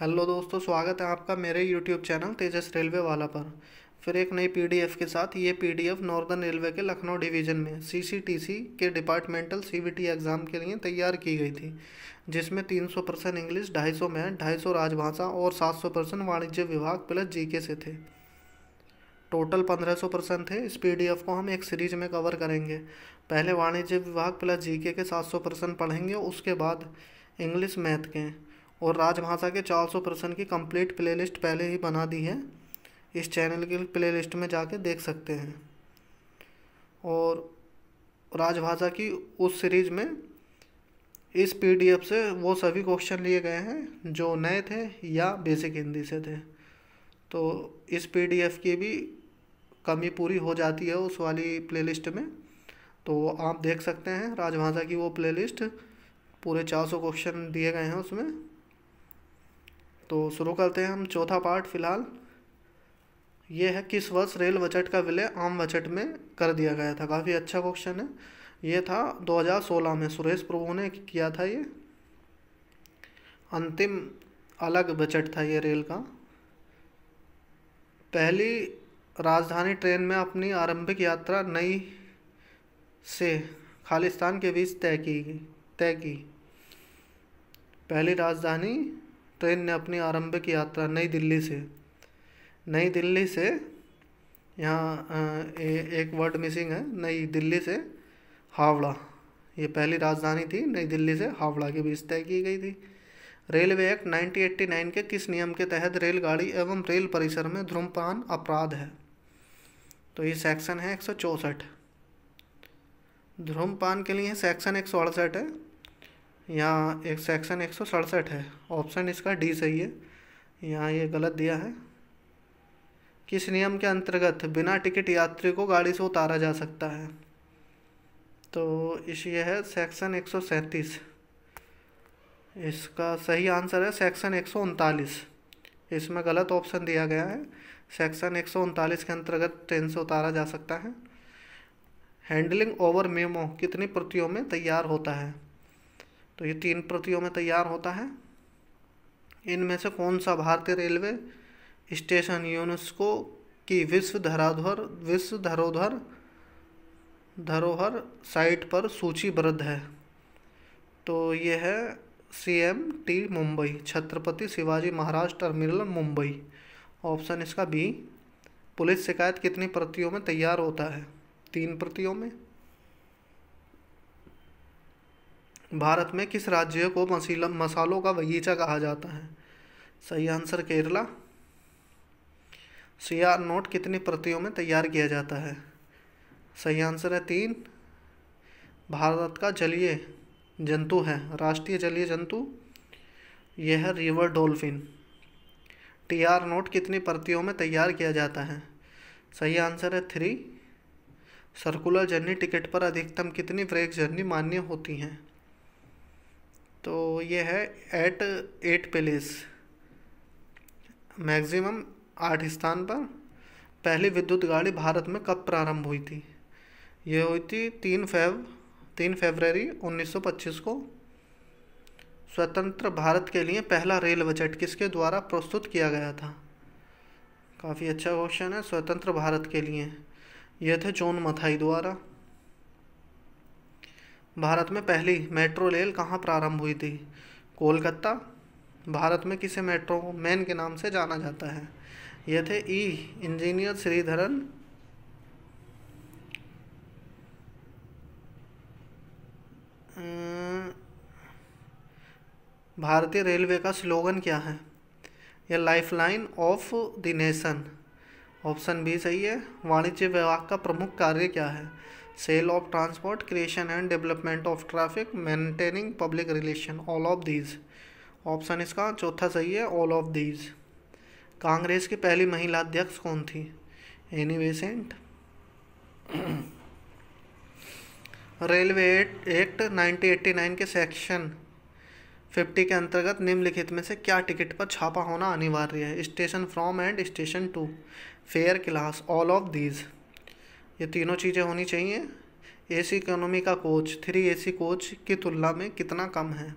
hello दोस्तों स्वागत है आपका मेरे यूट्यूब चैनल तेजस रेलवे वाला पर फिर एक नई पीडीएफ के साथ ये पीडीएफ नॉर्दर्न रेलवे के लखनऊ डिवीज़न में सीसीटीसी के डिपार्टमेंटल सीबीटी एग्ज़ाम के लिए तैयार की गई थी जिसमें 300 परसेंट इंग्लिश ढाई सौ मैथ सौ राजभाषा और 700 परसेंट वाणिज्य विभाग प्लस जी से थे टोटल पंद्रह परसेंट थे इस पी को हम एक सीरीज में कवर करेंगे पहले वाणिज्य विभाग प्लस जी के सात परसेंट पढ़ेंगे उसके बाद इंग्लिश मैथ के और राजभाषा के 400 प्रश्न की कंप्लीट प्लेलिस्ट पहले ही बना दी है इस चैनल के प्लेलिस्ट में जाके देख सकते हैं और राजभाषा की उस सीरीज़ में इस पीडीएफ से वो सभी क्वेश्चन लिए गए हैं जो नए थे या बेसिक हिंदी से थे तो इस पीडीएफ की भी कमी पूरी हो जाती है उस वाली प्लेलिस्ट में तो आप देख सकते हैं राजभाषा की वो प्लेलिस्ट पूरे 400 क्वेश्चन दिए गए हैं उसमें तो शुरू करते हैं हम चौथा पार्ट फिलहाल ये है किस वर्ष रेल बजट का विलय आम बजट में कर दिया गया था काफ़ी अच्छा क्वेश्चन है ये था 2016 में सुरेश प्रभु ने किया था ये अंतिम अलग बजट था ये रेल का पहली राजधानी ट्रेन में अपनी आरंभिक यात्रा नई से खालिस्तान के बीच तय की तय की पहली राजधानी ट्रेन तो ने अपनी आरंभिक यात्रा नई दिल्ली से नई दिल्ली से यहाँ एक वर्ड मिसिंग है नई दिल्ली से हावड़ा ये पहली राजधानी थी नई दिल्ली से हावड़ा के बीच तय की गई थी रेलवे एक्ट 1989 के किस नियम के तहत रेलगाड़ी एवं रेल परिसर में धूम्रपान अपराध है तो ये सेक्शन है एक धूम्रपान के लिए सेक्शन एक है यहाँ एक सेक्शन एक सौ सड़सठ है ऑप्शन इसका डी सही है यहाँ ये गलत दिया है किस नियम के अंतर्गत बिना टिकट यात्री को गाड़ी से उतारा जा सकता है तो इस ये है सेक्शन एक सौ सैंतीस इसका सही आंसर है सेक्शन एक सौ उनतालीस इसमें गलत ऑप्शन दिया गया है सेक्शन एक सौ उनतालीस के अंतर्गत ट्रेन से उतारा जा सकता है हैंडलिंग ओवर मेमो कितनी प्रतियों में तैयार होता है तो ये तीन प्रतियों में तैयार होता है इनमें से कौन सा भारतीय रेलवे स्टेशन यूनेस्को की विश्व धराधर विश्व धरोधर धरोहर साइट पर सूचीबद्ध है तो ये है C M T Mumbai Chhatrapati Shivaji Maharaj terminal Mumbai option इसका बी पुलिस शिकायत कितनी प्रतियों में तैयार होता है तीन प्रतियों में भारत में किस राज्य को मसीलम मसालों का बगीचा कहा जाता है सही answer Kerala C R note कितनी प्रतियों में तैयार किया जाता है सही आंसर है तीन भारत का जलीय जंतु है राष्ट्रीय जलीय जंतु यह है river dolphin T R note कितनी प्रतियों में तैयार किया जाता है सही आंसर है थ्री सर्कुलर जर्नी टिकट पर अधिकतम कितनी ब्रेक जर्नी मान्य होती हैं तो ये है एट एट प्लेस मैक्सिमम आठ स्थान पर पहली विद्युत गाड़ी भारत में कब प्रारंभ हुई थी ये हुई थी तीन फेब तीन फेबररी 1925 को स्वतंत्र भारत के लिए पहला रेल बजट किसके द्वारा प्रस्तुत किया गया था काफ़ी अच्छा क्वेश्चन है स्वतंत्र भारत के लिए यह थे जॉन मथाई द्वारा भारत में पहली मेट्रो रेल कहाँ प्रारंभ हुई थी कोलकाता भारत में किसे मेट्रो मैन के नाम से जाना जाता है ये थे ई इंजीनियर श्रीधरन भारतीय रेलवे का स्लोगन क्या है यह life line of the nation option B सही है वाणिज्य विभाग का प्रमुख कार्य क्या है sale of transport creation and development of traffic maintaining public relation all of these option इसका चौथा सही है ऑल ऑफ दीज कांग्रेस की पहली महिला अध्यक्ष कौन थी एनी वेसेंट रेलवे एक्ट 1989 के सेक्शन 50 के अंतर्गत निम्नलिखित में से क्या टिकट पर छापा होना अनिवार्य है station from and station to fare class all of these ये तीनों चीज़ें होनी चाहिए एसी इकोनॉमी का कोच थ्री एसी कोच की तुलना में कितना कम है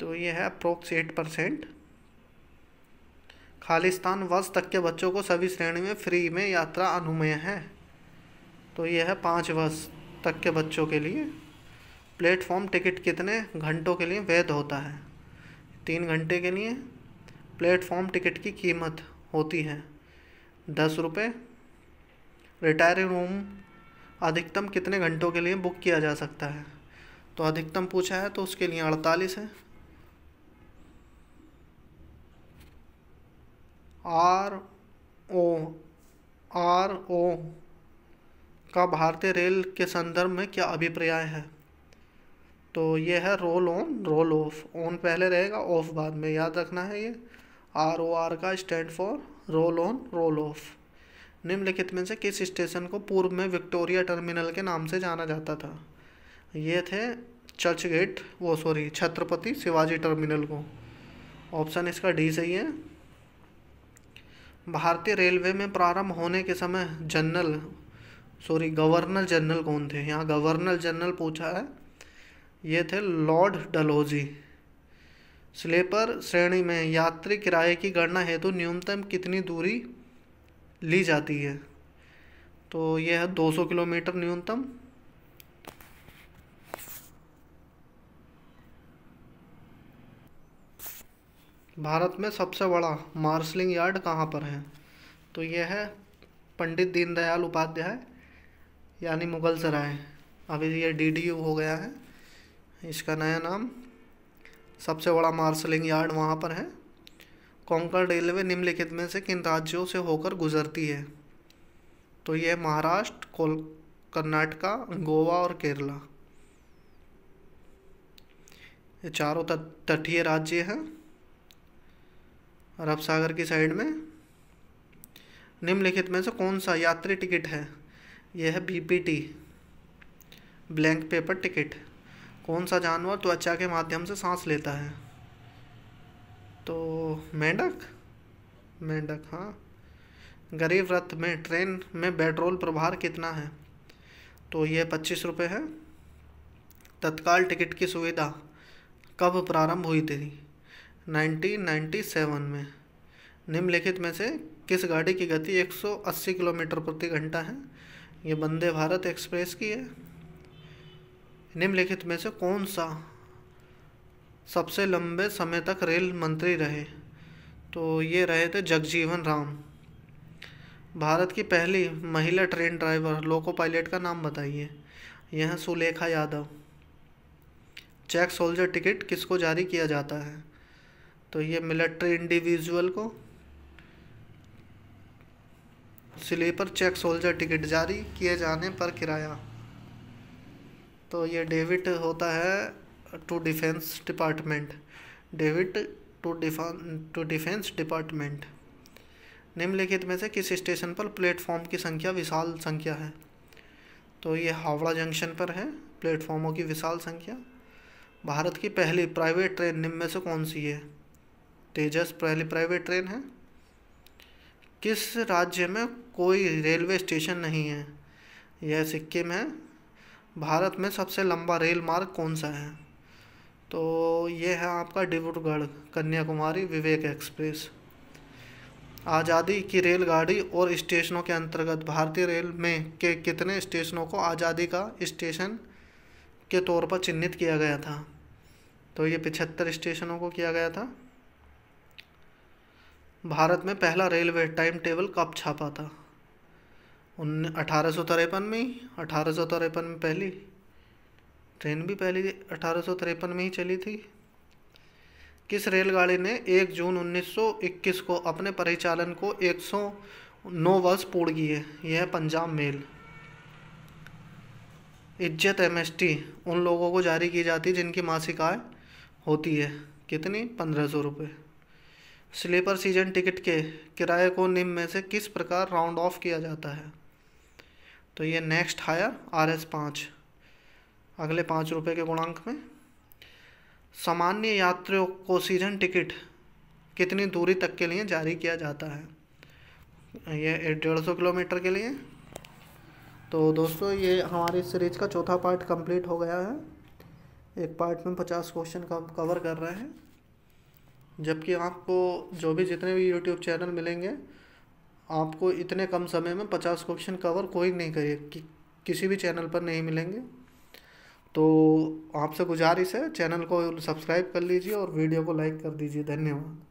तो ये है अप्रोक्स एट परसेंट खालिस्तान वर्ष तक के बच्चों को सभी श्रेणी में फ्री में यात्रा अनुमेय है तो यह है पाँच वर्ष तक के बच्चों के लिए प्लेटफॉर्म टिकट कितने घंटों के लिए वैध होता है तीन घंटे के लिए प्लेटफॉर्म टिकट की कीमत होती है दस रुपये रिटायर रूम अधिकतम कितने घंटों के लिए बुक किया जा सकता है तो अधिकतम पूछा है तो उसके लिए अड़तालीस है आर ओ आर ओ का भारतीय रेल के संदर्भ में क्या अभिप्राय है तो ये है roll on roll off on पहले रहेगा ऑफ बाद में याद रखना है ये आर ओ आर का stand for roll on roll off निम्नलिखित में से किस स्टेशन को पूर्व में विक्टोरिया टर्मिनल के नाम से जाना जाता था ये थे चर्च गेट वो सॉरी छत्रपति शिवाजी टर्मिनल को ऑप्शन इसका डी सही है भारतीय रेलवे में प्रारंभ होने के समय जनरल सॉरी गवर्नर जनरल कौन थे यहाँ गवर्नर जनरल पूछा है ये थे लॉर्ड डलोजी स्लीपर श्रेणी में यात्री किराए की गणना हेतु न्यूनतम कितनी दूरी ली जाती है तो यह है दो सौ किलोमीटर न्यूनतम भारत में सबसे बड़ा मार्शलिंग यार्ड कहाँ पर है तो यह है पंडित दीनदयाल उपाध्याय यानी मुगल सराय अभी यह डीडीयू हो गया है इसका नया नाम सबसे बड़ा मार्शलिंग यार्ड वहाँ पर है कोंकण रेलवे निम्नलिखित में से किन राज्यों से होकर गुजरती है तो ये महाराष्ट्र कोल कर्नाटका गोवा और केरला ये चारों तटीय राज्य हैं अरब सागर की साइड में निम्नलिखित में से कौन सा यात्री टिकट है यह है बीपीटी ब्लैंक पेपर टिकट कौन सा जानवर त्वचा के माध्यम से सांस लेता है तो मेंढक मेंढक हाँ गरीब रथ में ट्रेन में पेट्रोल प्रभार कितना है तो ये पच्चीस रुपये है तत्काल टिकट की सुविधा कब प्रारंभ हुई थी 1997 में निम्नलिखित में से किस गाड़ी की गति 180 किलोमीटर प्रति घंटा है ये वंदे भारत एक्सप्रेस की है निम्नलिखित में से कौन सा सबसे लंबे समय तक रेल मंत्री रहे तो ये रहे थे जगजीवन राम भारत की पहली महिला ट्रेन ड्राइवर लोको पायलट का नाम बताइए यह Sulekha Yadav check soldier ticket किसको जारी किया जाता है तो ये मिलिट्री इंडिविजुअल को स्लीपर चेक सोल्जर टिकट जारी किए जाने पर किराया तो ये डेबिट होता है to defense department डेविड टू टू डिफेंस डिपार्टमेंट निम्नलिखित में से किस स्टेशन पर प्लेटफॉर्म की संख्या विशाल संख्या है तो ये हावड़ा जंक्शन पर है प्लेटफॉर्मों की विशाल संख्या भारत की पहली प्राइवेट ट्रेन निम्न में से कौन सी है तेजस पहली प्राइवेट ट्रेन है किस राज्य में कोई रेलवे स्टेशन नहीं है यह सिक्किम है भारत में सबसे लंबा रेल मार्ग कौन सा है तो ये है आपका डिब्रूगढ़ कन्याकुमारी विवेक एक्सप्रेस आज़ादी की रेलगाड़ी और स्टेशनों के अंतर्गत भारतीय रेल में के कितने स्टेशनों को आज़ादी का स्टेशन के तौर पर चिन्हित किया गया था तो ये पिछहत्तर स्टेशनों को किया गया था भारत में पहला रेलवे टाइम टेबल कब छापा था उन अठारह सौ तिरपन में ही अठारह में पहली ट्रेन भी पहली अठारह में ही चली थी किस रेलगाड़ी ने 1 जून 1921 को अपने परिचालन को 109 वर्ष पूर्ण किए यह पंजाब मेल इज्जत एम उन लोगों को जारी की जाती है जिनकी मासिक आय होती है कितनी पंद्रह सौ रुपये स्लीपर सीजन टिकट के किराए को निम्न में से किस प्रकार राउंड ऑफ किया जाता है तो ये नेक्स्ट हायर आर एस पाँच अगले पाँच रुपये के गुणांक में सामान्य यात्रियों को सीजन टिकट कितनी दूरी तक के लिए जारी किया जाता है ये डेढ़ सौ किलोमीटर के लिए तो दोस्तों ये हमारी सीरीज का चौथा पार्ट कंप्लीट हो गया है एक पार्ट में पचास क्वेश्चन का कवर कर रहे हैं जबकि आपको जो भी जितने भी यूट्यूब चैनल मिलेंगे आपको इतने कम समय में पचास क्वेश्चन कवर कोई नहीं करिए कि, किसी भी चैनल पर नहीं मिलेंगे तो आपसे गुजारिश है चैनल को सब्सक्राइब कर लीजिए और वीडियो को लाइक कर दीजिए धन्यवाद